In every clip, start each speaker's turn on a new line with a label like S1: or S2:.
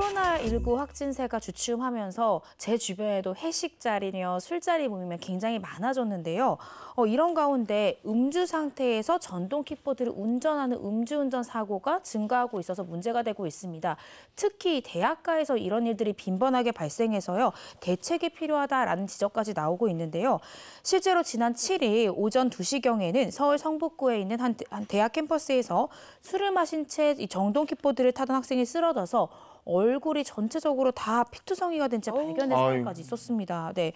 S1: 코로나19 확진세가 주춤하면서 제 주변에도 회식 자리며 술자리 모임이 굉장히 많아졌는데요. 어, 이런 가운데 음주 상태에서 전동 킥보드를 운전하는 음주운전 사고가 증가하고 있어서 문제가 되고 있습니다. 특히 대학가에서 이런 일들이 빈번하게 발생해서요. 대책이 필요하다라는 지적까지 나오고 있는데요. 실제로 지난 7일 오전 2시경에는 서울 성북구에 있는 한 대학 캠퍼스에서 술을 마신 채정동 킥보드를 타던 학생이 쓰러져서 얼굴이 전체적으로 다 피투성이가 된 채 발견된 사건까지 있었습니다. 네,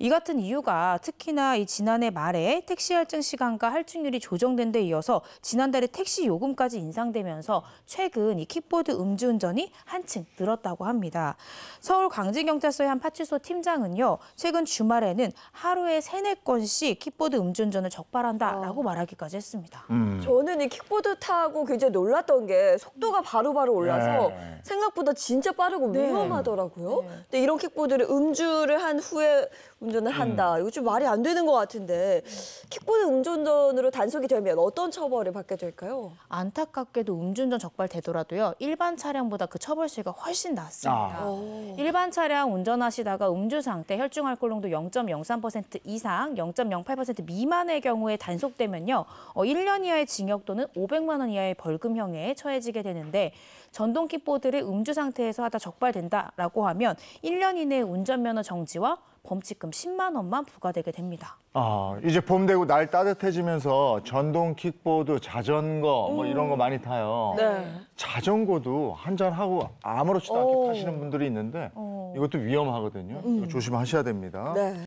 S1: 이 같은 이유가 특히나 이 지난해 말에 택시 할증 시간과 할증률이 조정된 데 이어서 지난달에 택시 요금까지 인상되면서 최근 이 킥보드 음주운전이 한층 늘었다고 합니다. 서울 광진경찰서의 한 파출소 팀장은요, 최근 주말에는 하루에 세네 건씩 킥보드 음주운전을 적발한다라고 아. 말하기까지 했습니다. 음. 저는 이 킥보드 타고 굉장히 놀랐던 게 속도가 바로바로 바로 올라서 네. 생각보다 진짜 빠르고 네. 위험하더라고요. 네. 근데 이런 킥보드를 음주를 한 후에 운전을 음. 한다. 음. 이거 좀 말이 안 되는 것 같은데 킥보드 음주운전으로 단속이 되면 어떤 처벌을 받게 될까요? 안타깝게도 음주운전 적발되더라도요. 일반 차량보다 그 처벌 시가 훨씬 낮습니다. 아. 일반 차량 운전하시다가 음주 상태 혈중알코올 농도 0.03% 이상, 0.08% 미만의 경우에 단속되면요. 어, 1년 이하의 징역 또는 500만 원 이하의 벌금형에 처해지게 되는데 전동 킥보드를 음주 음주 상태에서 하다 적발된다라고 하면 1년 이내 운전면허 정지와 범칙금 10만 원만 부과되게 됩니다.
S2: 아, 이제 봄 되고 날 따뜻해지면서 전동 킥보드, 자전거 뭐 음. 이런 거 많이 타요. 네. 자전거도 한잔하고 아무렇지도 않게 오. 타시는 분들이 있는데 어. 이것도 위험하거든요. 이거 음. 조심하셔야 됩니다. 네.